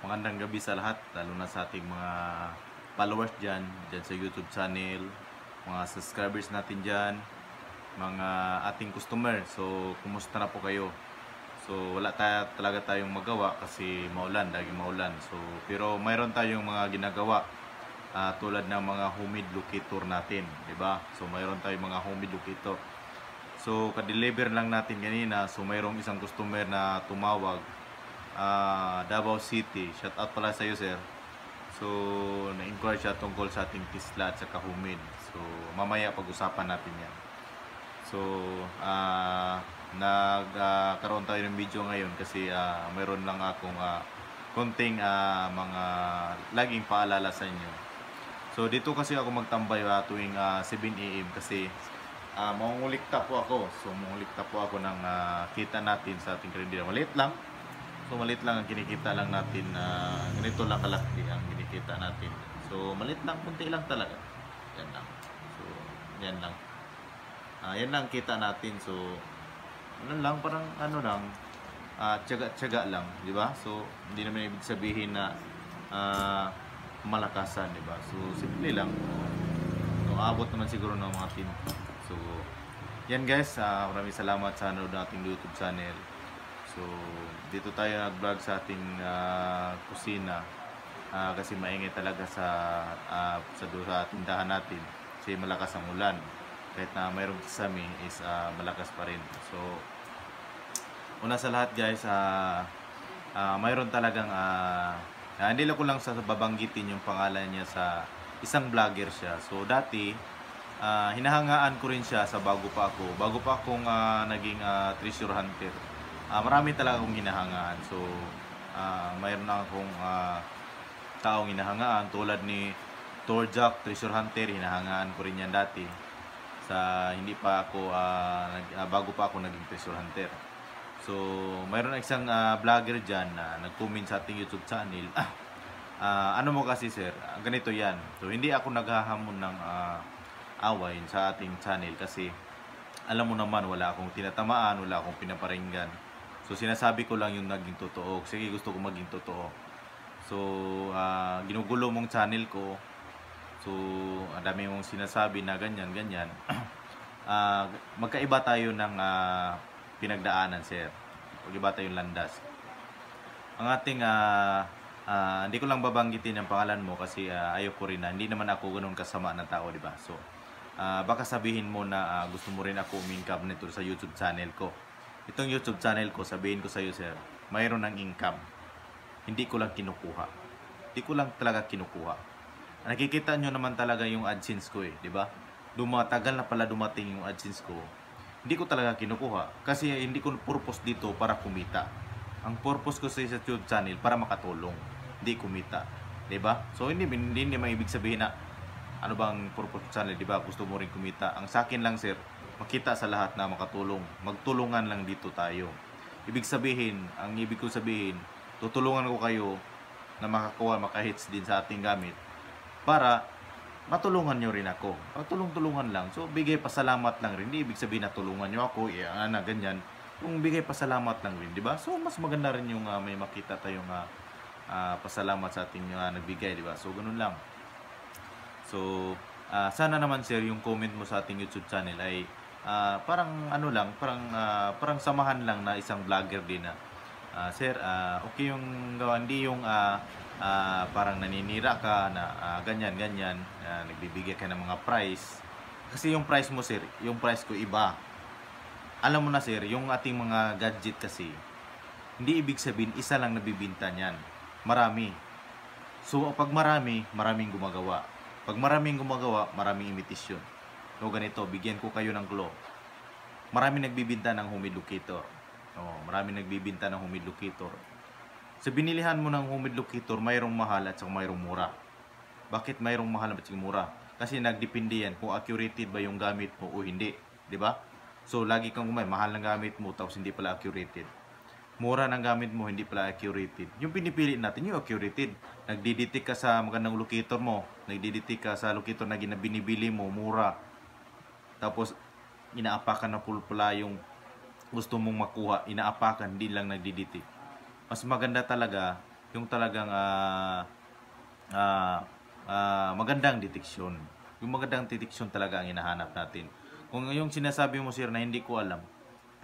Magandang gabi sa lahat, lalo na sa ating mga followers dyan, dyan sa YouTube channel, mga subscribers natin dyan, mga ating customer. So, kumusta na po kayo? So, wala tayo, talaga tayong magawa kasi maulan, lagi maulan. So, pero mayroon tayong mga ginagawa uh, tulad ng mga humid locator natin, 'di ba? So mayroon tayong mga humid locator. So ka-deliver lang natin kanina, so mayroong isang customer na tumawag uh, Davao City. Shout out pala sa iyo, sir. So, na-inquire siya tungkol sa ating tisla at sa humid. So, mamaya pag-usapan natin yan. So, uh, ah, nagkaroon ah, uh, tayo ng video ngayon kasi uh, mayroon lang akong uh, konting uh, mga laging paalala sa inyo. So, dito kasi ako magtambay uh, tuwing uh, 7am kasi uh, maungulikta po ako. So, maungulikta po ako ng uh, kita natin sa ating karindiran. Maliit lang So maliit lang ang kinikita lang natin na uh, ganito lang kalaki ang kinikita natin. So maliit lang, kunti lang talaga. Yan lang. So yan lang. Uh, yan lang kita natin. So ano lang parang ano lang uh, tiyaga-tiyaga lang, di ba? So hindi naman ibig sabihin na uh, malakasan, di ba? So simple lang. So abot naman siguro ng mga tin. So yan guys, uh, maraming salamat sa ano natin YouTube channel. So, dito tayo nag-vlog sa ating uh, kusina uh, kasi maingay talaga sa uh, sa sa tindahan natin kasi malakas ang ulan. Kahit na mayroong kisami is uh, malakas pa rin. So, una sa lahat guys, uh, uh, mayroon talagang uh, uh, hindi lang ko lang sa babanggitin yung pangalan niya sa isang vlogger siya. So, dati uh, hinahangaan ko rin siya sa bago pa ako. Bago pa akong uh, naging uh, treasure hunter uh, marami talaga akong hinahangaan. So, uh, mayroon na akong uh, taong hinahangaan tulad ni Torjak, Treasure Hunter, hinahangaan ko rin yan dati. Sa hindi pa ako, uh, bago pa ako naging Treasure Hunter. So, mayroon na isang uh, vlogger dyan na nag-comment sa ating YouTube channel. Ah, uh, ano mo kasi sir, ganito yan. So, hindi ako naghahamon ng uh, away sa ating channel kasi alam mo naman wala akong tinatamaan, wala akong pinaparinggan. So sinasabi ko lang yung naging totoo. Sige, gusto ko maging totoo. So uh, ginugulo mong channel ko. So ang dami mong sinasabi na ganyan, ganyan. uh, magkaiba tayo ng uh, pinagdaanan, sir. Magkaiba tayong landas. Ang ating uh, uh, hindi ko lang babanggitin ang pangalan mo kasi uh, ayoko rin na hindi naman ako ganoon kasama ng tao, di ba? So uh, baka sabihin mo na uh, gusto mo rin ako umincome nito sa YouTube channel ko itong YouTube channel ko, sabihin ko sa iyo sir, mayroon ng income. Hindi ko lang kinukuha. Hindi ko lang talaga kinukuha. Nakikita nyo naman talaga yung AdSense ko eh, di ba? Dumatagal na pala dumating yung AdSense ko. Hindi ko talaga kinukuha kasi hindi ko purpose dito para kumita. Ang purpose ko sa YouTube channel para makatulong, hindi kumita. 'Di ba? So hindi hindi, hindi ibig sabihin na ano bang purpose channel, 'di ba? Gusto mo rin kumita. Ang sa akin lang, sir, makita sa lahat na makatulong. Magtulungan lang dito tayo. Ibig sabihin, ang ibig ko sabihin, tutulungan ko kayo na makakuha, makahits din sa ating gamit para matulungan nyo rin ako. Patulong-tulungan lang. So, bigay pasalamat lang rin. Di ibig sabihin na tulungan nyo ako, iyan eh, na, ganyan. Kung bigay pasalamat lang rin, di ba? So, mas maganda rin yung uh, may makita tayong uh, uh, pasalamat sa ating uh, nagbigay, di ba? So, ganun lang. So, uh, sana naman sir, yung comment mo sa ating YouTube channel ay uh, parang ano lang, parang uh, parang samahan lang na isang vlogger din na uh, sir, uh, okay yung gawa hindi yung uh, uh, parang naninira ka na uh, ganyan ganyan, uh, nagbibigay ka ng mga price. Kasi yung price mo sir, yung price ko iba. Alam mo na sir, yung ating mga gadget kasi hindi ibig sabihin isa lang nabibinta niyan. Marami. So pag marami, maraming gumagawa. Pag maraming gumagawa, maraming imitasyon o ganito, bigyan ko kayo ng glow. Marami nagbibinta ng humidificator. Oh, marami nagbibinta ng humidificator. Sa binilihan mo ng humidificator, mayroong mahal at saka mayroong mura. Bakit mayroong mahal at saka mura? Kasi nagdepende yan kung accurate ba yung gamit mo o hindi, 'di ba? So lagi kang kumay, mahal ng gamit mo tapos hindi pala accurate. Mura ng gamit mo, hindi pala accurate. Yung pinipili natin, yung accurate. Nagdidetect ka sa magandang locator mo, nagdidetect ka sa locator na ginabinibili mo, mura tapos, inaapakan na pulpula yung gusto mong makuha. Inaapakan, hindi lang nagdiditi. Mas maganda talaga yung talagang uh, uh, uh, magandang detection. Yung magandang detection talaga ang hinahanap natin. Kung yung sinasabi mo sir na hindi ko alam,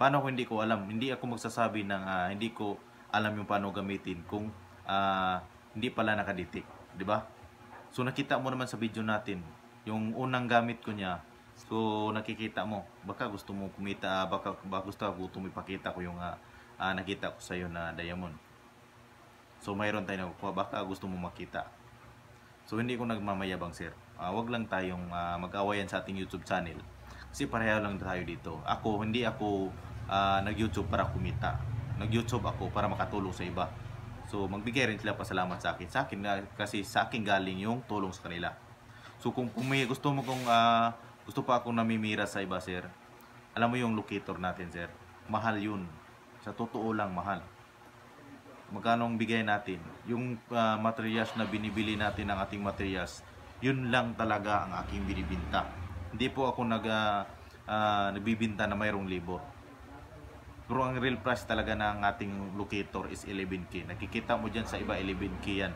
paano ko hindi ko alam? Hindi ako magsasabi ng uh, hindi ko alam yung paano gamitin kung uh, hindi pala nakaditik. 'di ba? So nakita mo naman sa video natin, yung unang gamit ko niya, So nakikita mo, baka gusto mo kumita, ah, baka, baka gusto ah, gusto mo ipakita ko yung uh, uh, nakita ko sa iyo na diamond. So mayroon tayong nakukuha, baka gusto mo makita. So hindi ko nagmamayabang sir. Uh, wag lang tayong uh, mag-awayan sa ating YouTube channel. Kasi pareho lang tayo dito. Ako, hindi ako uh, nag-YouTube para kumita. Nag-YouTube ako para makatulong sa iba. So magbigay rin sila pasalamat sa akin. Sa akin kasi sa akin galing yung tulong sa kanila. So kung, kung may gusto mo kung uh, gusto pa akong namimira sa iba, sir. Alam mo yung locator natin, sir. Mahal yun. Sa totoo lang, mahal. Magkano ang bigay natin? Yung uh, ah, materials na binibili natin ng ating materials, yun lang talaga ang aking binibinta. Hindi po ako nag, uh, ah, uh, ah, nabibinta na mayroong libo. Pero ang real price talaga ng ating locator is 11K. Nakikita mo dyan sa iba 11K yan.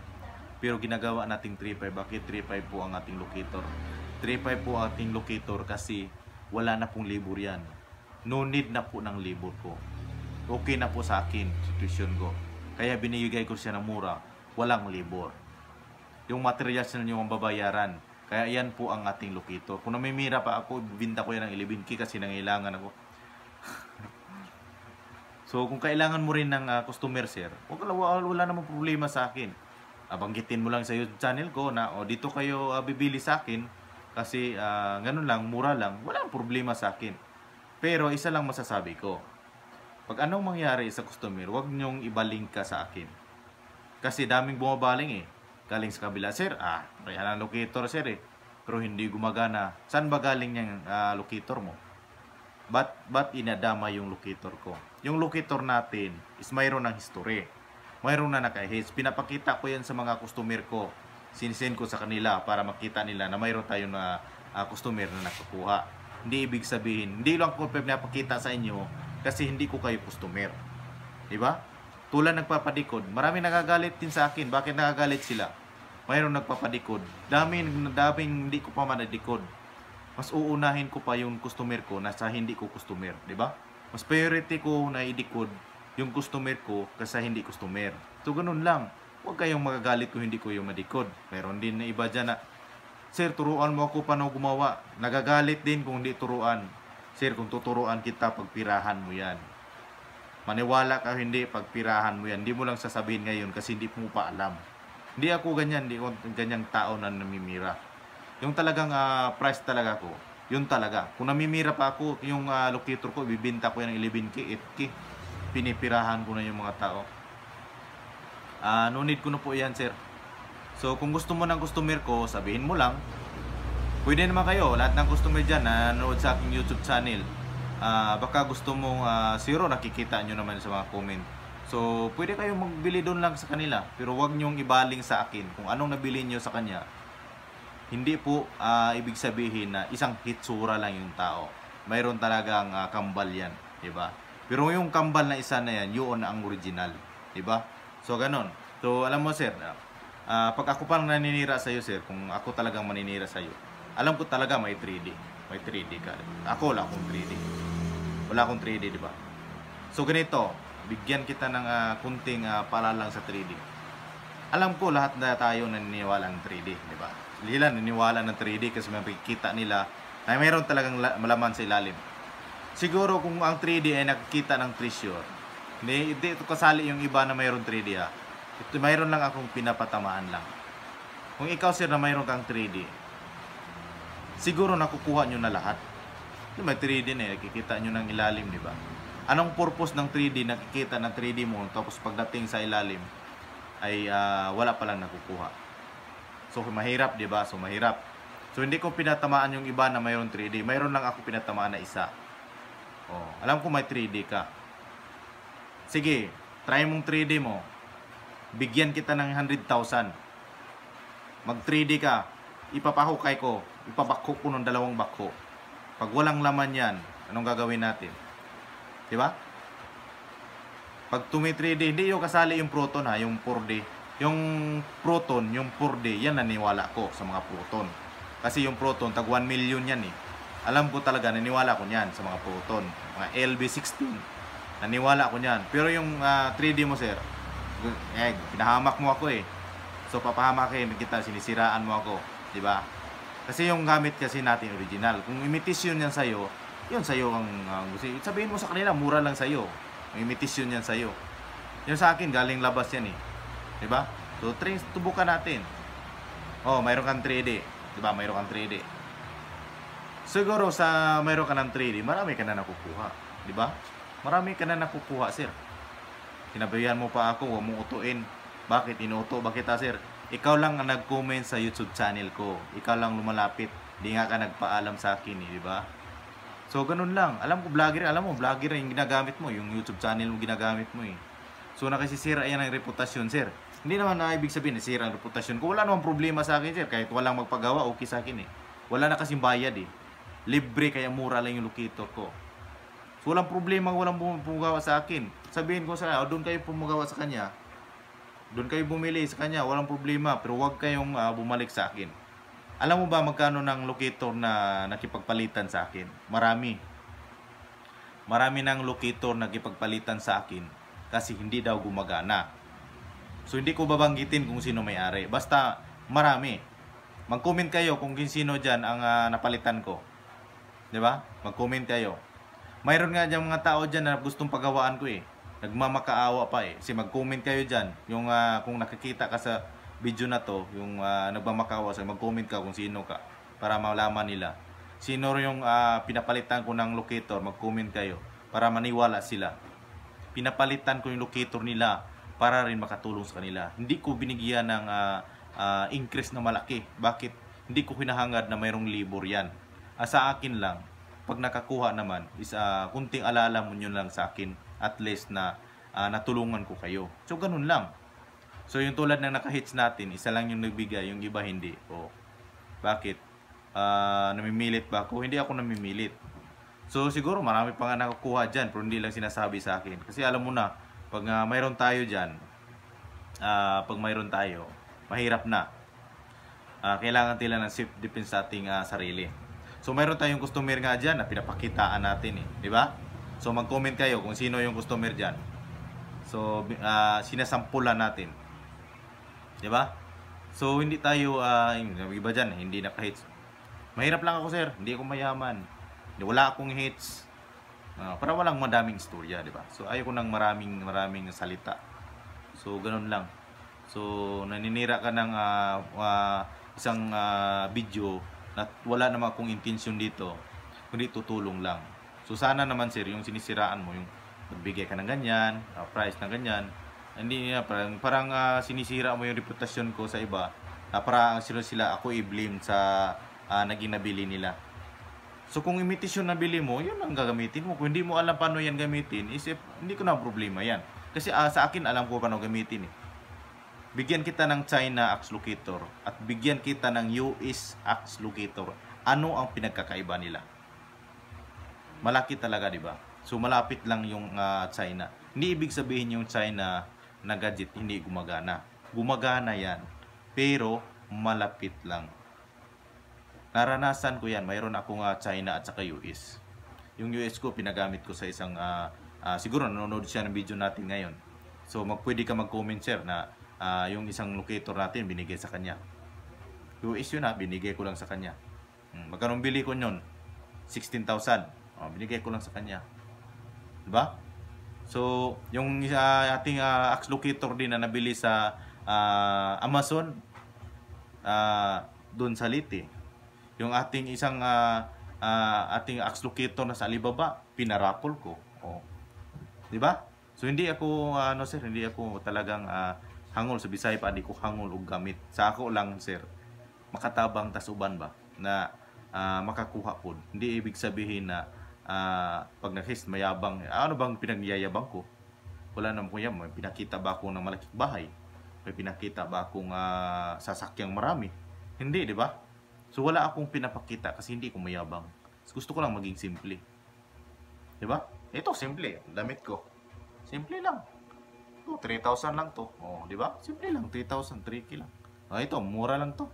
Pero ginagawa nating 3.5. Bakit 3.5 po ang ating locator? 3.5 po ating locator kasi wala na pong labor yan. No need na po ng labor ko. Okay na po sa akin, situation ko. Kaya binigay ko siya ng mura, walang labor. Yung materials na niyo ang babayaran. Kaya yan po ang ating locator. Kung namimira pa ako, binta ko yan ng 11K kasi nangailangan ako. so kung kailangan mo rin ng uh, customer sir, wala, wala, wala namang problema sa akin. Abanggitin mo lang sa YouTube channel ko na oh, dito kayo uh, bibili sa akin kasi uh, ganun lang, mura lang, walang problema sa akin. Pero isa lang masasabi ko. Pag anong mangyari sa customer, huwag nyong ibaling ka sa akin. Kasi daming bumabaling eh. Galing sa kabila, sir, ah, kaya ng locator sir eh. Pero hindi gumagana. Saan ba galing yung uh, locator mo? Ba't, ba't inadama yung locator ko? Yung locator natin is mayroon ng history. Mayroon na naka-hitch. Pinapakita ko yan sa mga customer ko sinisend ko sa kanila para makita nila na mayroon tayong na uh, customer na nakukuha. Hindi ibig sabihin, hindi lang ko na pakita sa inyo kasi hindi ko kayo customer. 'Di ba? Tulad nagpapadikod, marami nagagalit din sa akin. Bakit nagagalit sila? Mayroon nagpapadikod. Daming daming hindi ko pa manadikod. Mas uunahin ko pa yung customer ko na sa hindi ko customer, 'di ba? Mas priority ko na idikod yung customer ko kasi hindi customer. So ganun lang huwag kayong magagalit kung hindi ko kayo madikod. Meron din na iba dyan na, Sir, turuan mo ako paano gumawa. Nagagalit din kung hindi turuan. Sir, kung tuturuan kita, pagpirahan mo yan. Maniwala ka hindi, pagpirahan mo yan. Hindi mo lang sasabihin ngayon kasi hindi mo pa alam. Hindi ako ganyan, hindi ako ganyang tao na namimira. Yung talagang uh, price talaga ko, yun talaga. Kung namimira pa ako, yung uh, locator ko, ibibinta ko yan ng 11K, 8K. Pinipirahan ko na yung mga tao uh, no need ko na po yan sir so kung gusto mo ng customer ko sabihin mo lang pwede naman kayo lahat ng customer dyan na nanood sa aking youtube channel uh, baka gusto mong uh, zero nakikita nyo naman sa mga comment so pwede kayong magbili doon lang sa kanila pero wag nyong ibaling sa akin kung anong nabili nyo sa kanya hindi po uh, ibig sabihin na isang hitsura lang yung tao mayroon talagang uh, kambal yan, 'di ba? Pero yung kambal na isa na yan, yun ang original, 'di ba? So, ganun. So, alam mo, sir, uh, pag ako parang naninira sa'yo, sir, kung ako talagang maninira sa'yo, alam ko talaga may 3D. May 3D ka. Ako wala akong 3D. Wala akong 3D, di ba? So, ganito, bigyan kita ng uh, kunting uh, palalang sa 3D. Alam ko lahat na tayo naniniwala ng 3D, di ba? Sila naniniwala ng 3D kasi makikita nila na mayroon talagang malaman sa ilalim. Siguro kung ang 3D ay nakikita ng treasure, hindi, hindi ito kasali yung iba na mayroon 3D ha. Ah. Ito mayroon lang akong pinapatamaan lang. Kung ikaw sir na mayroon kang 3D, siguro nakukuha niyo na lahat. May 3D na eh, nakikita niyo ng ilalim, di ba? Anong purpose ng 3D? Nakikita ng 3D mo, tapos pagdating sa ilalim, ay uh, wala lang nakukuha. So, mahirap, di ba? So, mahirap. So, hindi ko pinatamaan yung iba na mayroon 3D. Mayroon lang ako pinatamaan na isa. Oh, alam ko may 3D ka. Sige, try mong 3D mo. Bigyan kita ng 100,000. Mag 3D ka. Ipapahukay ko. Ipabakko ko ng dalawang bakko. Pag walang laman yan, anong gagawin natin? Di ba? Pag tumi 3D, hindi yung kasali yung proton ha, yung 4D yung proton, yung 4D, yan naniwala ko sa mga proton. Kasi yung proton, tag 1 million yan eh. Alam ko talaga, naniwala ko niyan sa mga proton. Mga LB16. Naniwala ako niyan. Pero yung uh, ah, 3D mo, sir, eh, pinahamak mo ako eh. So, papahamakin eh, kita, sinisiraan mo ako. ba? Diba? Kasi yung gamit kasi natin original. Kung imitasyon yan sa'yo, yun sa'yo ang uh, gusto. Sabihin mo sa kanila, mura lang sa'yo. Imitasyon yan sa'yo. Yung sa akin, galing labas yan eh. ba? Diba? So, train, tubukan natin. Oh, mayroon kang 3D. ba? Diba? Mayroon kang 3D. Siguro sa mayroon ka ng 3D, marami ka na nakukuha. ba? Diba? Marami ka na nakukuha, sir. Sinabihan mo pa ako, huwag mo utuin. Bakit Inuuto Bakit ta, sir? Ikaw lang ang nag-comment sa YouTube channel ko. Ikaw lang lumalapit. Di nga ka nagpaalam sa akin, eh, di ba? So, ganun lang. Alam ko, vlogger, alam mo, vlogger yung ginagamit mo. Yung YouTube channel mo ginagamit mo, eh. So, nakasisira yan ang reputasyon, sir. Hindi naman na ibig sabihin, nasira ang reputasyon ko. Wala namang problema sa akin, sir. Kahit walang magpagawa, okay sa akin, eh. Wala na kasing bayad, eh. Libre, kaya mura lang yung lukito ko. So, walang problema, walang pumagawa sa akin. Sabihin ko sa kanya, oh, doon kayo pumagawa sa kanya. Doon kayo bumili sa kanya, walang problema. Pero huwag kayong uh, bumalik sa akin. Alam mo ba magkano ng locator na nakipagpalitan sa akin? Marami. Marami ng locator nakipagpalitan sa akin kasi hindi daw gumagana. So hindi ko babanggitin kung sino may-ari. Basta marami. Mag-comment kayo kung sino dyan ang uh, napalitan ko. 'Di ba? Mag-comment kayo. Mayroon nga dyan mga tao dyan na gustong pagawaan ko eh. Nagmamakaawa pa eh. Kasi mag-comment kayo dyan. Yung uh, kung nakikita ka sa video na to, yung uh, nagmamakaawa sa mag-comment ka kung sino ka. Para malaman nila. Sino yung uh, pinapalitan ko ng locator, mag-comment kayo. Para maniwala sila. Pinapalitan ko yung locator nila para rin makatulong sa kanila. Hindi ko binigyan ng uh, uh, increase na malaki. Bakit? Hindi ko hinahangad na mayroong labor yan. Uh, sa akin lang, pag nakakuha naman is uh, kunting alala mo nyo lang sa akin at least na uh, natulungan ko kayo. So ganun lang. So yung tulad ng nakahits natin, isa lang yung nagbigay, yung iba hindi. O bakit? Uh, namimilit ba ako? Hindi ako namimilit. So siguro marami pa nga nakukuha dyan pero hindi lang sinasabi sa akin. Kasi alam mo na, pag uh, mayroon tayo dyan, uh, pag mayroon tayo, mahirap na. Uh, kailangan tila ng self-defense sa ating uh, sarili. So mayroon tayong customer nga dyan na pinapakitaan natin eh, di ba? So mag-comment kayo kung sino yung customer dyan. So uh, sinasampulan natin. Di ba? So hindi tayo, uh, iba dyan, hindi naka-hits. Mahirap lang ako sir, hindi ako mayaman. Wala akong hits. Uh, ah, para walang madaming istorya, di ba? So ayoko nang maraming maraming salita. So ganun lang. So naninira ka ng uh, uh, isang uh, video na wala naman akong intensyon dito, kundi tutulong lang. So sana naman sir, yung sinisiraan mo, yung magbigay ka ng ganyan, uh, price ng ganyan, hindi na parang, parang uh, sinisira mo yung reputasyon ko sa iba uh, para ang sino sila ako i-blame sa uh, naging nabili nila. So kung imitasyon na bili mo, yun ang gagamitin mo. Kung hindi mo alam paano yan gamitin, isip, hindi ko na problema yan. Kasi uh, sa akin alam ko paano gamitin eh bigyan kita ng China Axe Locator at bigyan kita ng US Axe Locator, ano ang pinagkakaiba nila? Malaki talaga, di ba? So malapit lang yung uh, China. Hindi ibig sabihin yung China na gadget hindi gumagana. Gumagana yan, pero malapit lang. Naranasan ko yan, mayroon akong uh, China at saka US. Yung US ko pinagamit ko sa isang, uh, uh, siguro nanonood siya ng video natin ngayon. So magpwede ka mag-comment sir, na uh, yung isang locator natin binigay sa kanya. US yun ha, binigay ko lang sa kanya. Hmm, magkano bili ko nyon? 16,000. Oh, binigay ko lang sa kanya. 'Di ba? So, yung uh, ating uh, axe locator din na nabili sa uh, Amazon uh, dun sa Liti. Yung ating isang uh, uh, ating ax locator na sa Alibaba, pinarapol ko. Oh. 'Di ba? So hindi ako uh, ano sir, hindi ako talagang uh, hangol sa Bisaya pa di ko hangol og gamit sa ako lang sir makatabang tasuban ba na uh, makakuha pod hindi ibig sabihin na uh, pag nakis mayabang ano bang pinagyayabang ko wala naman ko yan may pinakita ba ako ng malaking bahay may pinakita ba akong uh, sasakyang marami hindi di ba so wala akong pinapakita kasi hindi ko mayabang gusto ko lang maging simple di ba ito simple damit ko simple lang Oh, 3,000 lang to. Oh, di ba? Simple lang, 3,000, 3K lang. Oh, ito, mura lang to.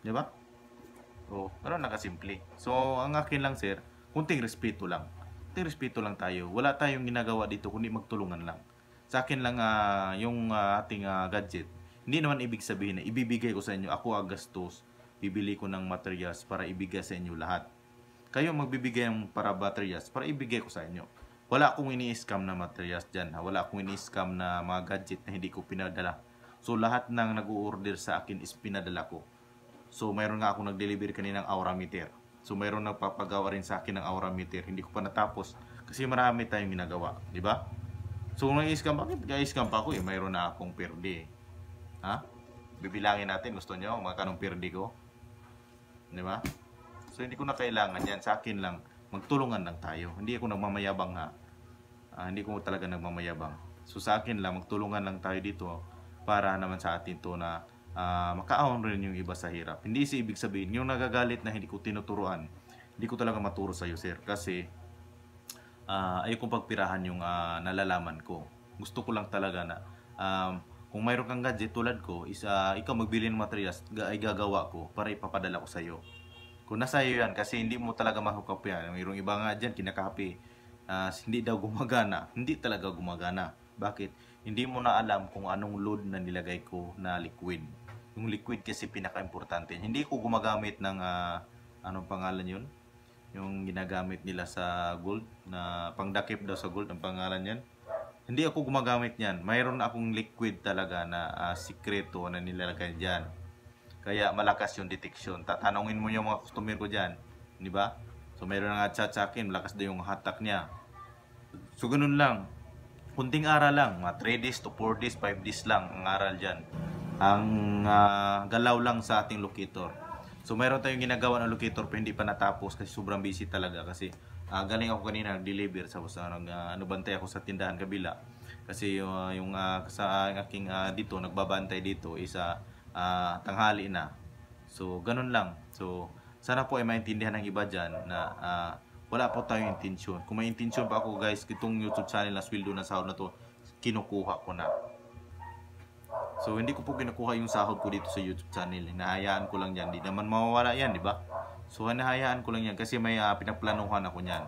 Di ba? Oh, pero nakasimple. So, ang akin lang sir, kunting respeto lang. Kunting respeto lang tayo. Wala tayong ginagawa dito kundi magtulungan lang. Sa akin lang uh, yung uh, ating uh, gadget. Hindi naman ibig sabihin na ibibigay ko sa inyo, ako ang gastos, bibili ko ng materials para ibigay sa inyo lahat. Kayo magbibigay ng para materials para ibigay ko sa inyo. Wala akong ini-scam na materials dyan. Ha? Wala akong ini-scam na mga gadget na hindi ko pinadala. So lahat ng nag-order sa akin is pinadala ko. So mayroon nga ako nag-deliver kanina ng aura meter. So mayroon nagpapagawa rin sa akin ng aura meter. Hindi ko pa natapos kasi marami tayong ginagawa. di ba? So nung i-scam, bakit i-scam pa ako eh? Mayroon na akong per Ha? Bibilangin natin. Gusto nyo? Mga kanong per ko? Di ba? So hindi ko na kailangan yan. Sa akin lang magtulungan lang tayo. Hindi ako nagmamayabang ha. Uh, hindi ko talaga nagmamayabang. So sa akin lang, magtulungan lang tayo dito para naman sa atin to na uh, makaahon rin yung iba sa hirap. Hindi si ibig sabihin, yung nagagalit na hindi ko tinuturuan, hindi ko talaga maturo sa iyo sir kasi uh, ayokong pagpirahan yung uh, nalalaman ko. Gusto ko lang talaga na um, kung mayroon kang gadget tulad ko is uh, ikaw magbili ng materials ay gagawa ko para ipapadala ko sa iyo. Kung nasa iyo yan, kasi hindi mo talaga mahukap yan. Mayroong iba nga dyan, kinakapi. Uh, ah, hindi daw gumagana. Hindi talaga gumagana. Bakit? Hindi mo na alam kung anong load na nilagay ko na liquid. Yung liquid kasi pinaka-importante. Hindi ko gumagamit ng, uh, anong pangalan yun? Yung ginagamit nila sa gold, na pangdakip daw sa gold, ang pangalan yan. Hindi ako gumagamit niyan. Mayroon akong liquid talaga na uh, sikreto na nilalagay diyan. Kaya malakas yung detection. Tatanungin mo yung mga customer ko dyan. Di ba? So meron nga chat sa akin, malakas daw yung hatak niya. So ganun lang. Kunting aral lang, mga 3 days to 4 days, 5 days lang ang aral dyan. Ang uh, galaw lang sa ating locator. So meron tayong ginagawa ng locator pero hindi pa natapos kasi sobrang busy talaga kasi uh, galing ako kanina nag-deliver sa sa uh, ano ah, bantay ako sa tindahan kabila kasi uh, yung uh, sa aking uh, dito nagbabantay dito isa uh, uh, tanghali na. So, ganun lang. So, sana po ay maintindihan ng iba dyan na uh, wala po tayong intensyon. Kung may intensyon pa ako guys, itong YouTube channel na Swildo na sahod na to, kinukuha ko na. So, hindi ko po kinukuha yung sahod ko dito sa YouTube channel. Hinahayaan ko lang yan. Di naman mawawala yan, di ba? So, hinahayaan ko lang yan kasi may uh, pinaplanuhan ako niyan.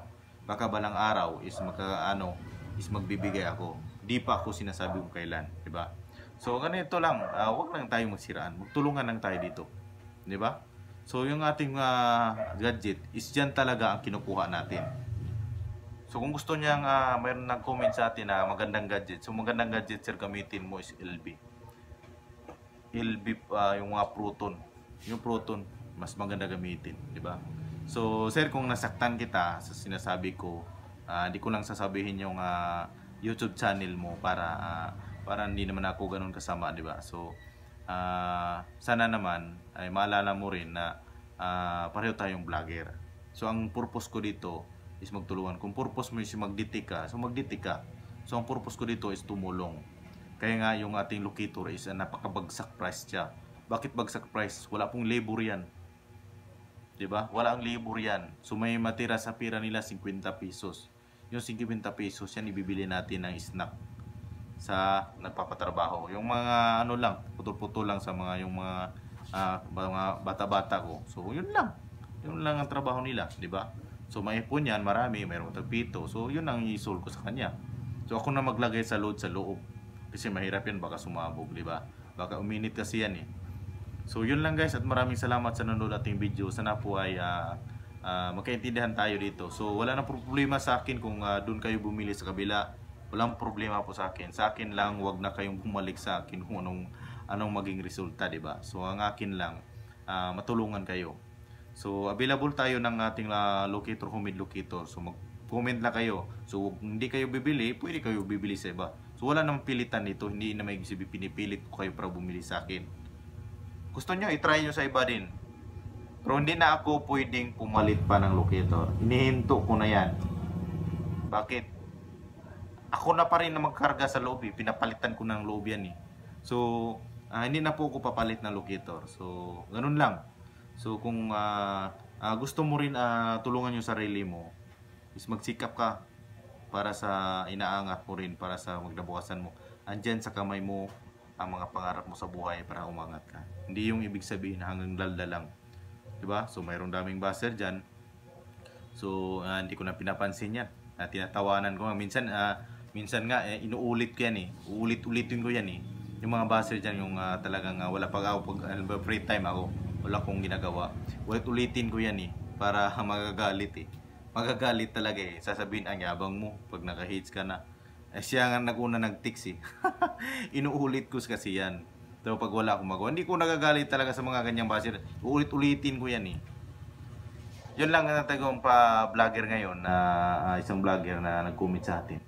Baka balang araw is, magka, ano, is magbibigay ako. Di pa ako sinasabi kung kailan, di ba? So, ganito lang. Uh, wag lang tayo magsiraan. Magtulungan lang tayo dito. Di ba? So, yung ating uh, gadget is dyan talaga ang kinukuha natin. So, kung gusto niyang uh, mayroon nag-comment sa atin na uh, magandang gadget. So, magandang gadget, sir, gamitin mo is LB. LB, uh, yung mga proton. Yung proton, mas maganda gamitin. Di ba? So, sir, kung nasaktan kita sa sinasabi ko, hindi uh, ko lang sasabihin yung uh, YouTube channel mo para uh, parang hindi naman ako ganun kasama, di ba? So, uh, sana naman ay maalala mo rin na uh, pareho tayong vlogger. So, ang purpose ko dito is magtulungan. Kung purpose mo is magditi so magditi So, ang purpose ko dito is tumulong. Kaya nga yung ating locator is uh, napakabagsak price siya. Bakit bagsak price? Wala pong labor yan. 'di ba? Wala ang labor yan. So may matira sa pira nila 50 pesos. Yung 50 pesos yan ibibili natin ng snack sa nagpapatrabaho. Yung mga ano lang, putol-putol lang sa mga yung mga uh, mga bata-bata ko. So yun lang. Yun lang ang trabaho nila, di ba? So may ipon yan, marami, mayroon tagpito. So yun ang isul ko sa kanya. So ako na maglagay sa load sa loob. Kasi mahirap yan, baka sumabog, di ba? Baka uminit kasi yan eh. So yun lang guys at maraming salamat sa nanonood ating video. Sana po ay uh, uh, magkaintindihan tayo dito. So wala na problema sa akin kung uh, doon kayo bumili sa kabila walang problema po sa akin. Sa akin lang, wag na kayong bumalik sa akin kung anong, anong maging resulta, ba diba? So, ang akin lang, uh, matulungan kayo. So, available tayo ng ating uh, locator, humid locator. So, mag-comment na kayo. So, kung hindi kayo bibili, pwede kayo bibili sa iba. So, wala nang pilitan nito. Hindi na may sabi, pinipilit ko kayo para bumili sa akin. Gusto nyo, itry nyo sa iba din. Pero hindi na ako pwedeng pumalit pa ng locator. Inihinto ko na yan. Bakit? ako na pa rin na magkarga sa loob eh. Pinapalitan ko ng loob yan eh. So, uh, hindi na po ako papalit na locator. So, ganun lang. So, kung uh, uh, gusto mo rin uh, tulungan yung sarili mo, is magsikap ka para sa inaangat mo rin, para sa magdabukasan mo. Andyan sa kamay mo ang mga pangarap mo sa buhay para umangat ka. Hindi yung ibig sabihin hanggang lalda lang. Diba? So, mayroong daming baser dyan. So, uh, hindi ko na pinapansin yan. Uh, tinatawanan ko. Minsan, uh, Minsan nga, eh, inuulit ko yan eh. Uulit-ulitin ko yan eh. Yung mga buzzer dyan, yung uh, talagang uh, wala pag ako, pag uh, free time ako, wala kong ginagawa. Ulit-ulitin ko yan eh, para magagalit eh. Magagalit talaga eh. Sasabihin, ang yabang mo pag naka-hits ka na. Eh, siya nga naguna nag-ticks eh. Inuulit ko kasi yan. pero pag wala akong magawa, hindi ko nagagalit talaga sa mga ganyang buzzer. Uulit-ulitin ko yan eh yun lang ang natagong pa vlogger ngayon na uh, isang vlogger na nag commit sa atin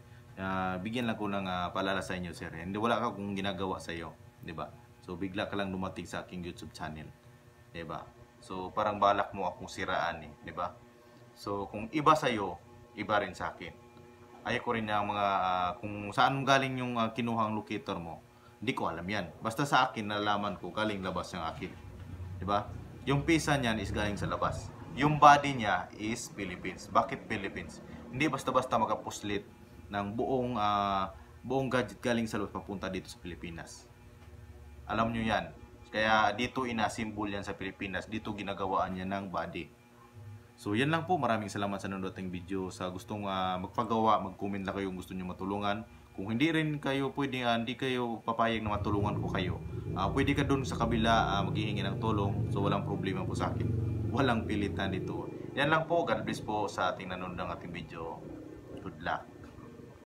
uh, bigyan lang ko ng uh, paalala sa inyo sir. Hindi wala ka kung ginagawa sa iyo, 'di ba? So bigla ka lang dumating sa aking YouTube channel, 'di ba? So parang balak mo akong siraan eh, 'di ba? So kung iba sa iyo, iba rin sa akin. Ayaw ko rin na mga uh, kung saan galing yung uh, kinuhang locator mo. Hindi ko alam 'yan. Basta sa akin nalaman ko galing labas ng akin. 'Di ba? Yung pisa niyan is galing sa labas. Yung body niya is Philippines. Bakit Philippines? Hindi basta-basta makapuslit ng buong uh, buong gadget galing sa labas papunta dito sa Pilipinas. Alam nyo yan. Kaya dito inasimbol yan sa Pilipinas. Dito ginagawaan yan ng body. So yan lang po. Maraming salamat sa nanonood video. Sa gustong uh, magpagawa, mag-comment lang kung gusto niyo matulungan. Kung hindi rin kayo pwedeng uh, ah, hindi kayo papayag na matulungan ko kayo. Uh, pwede ka doon sa kabila uh, maghihingi ng tulong. So walang problema po sa akin. Walang pilitan dito. Yan lang po. God bless po sa ating nanonood ng ating video. Good luck.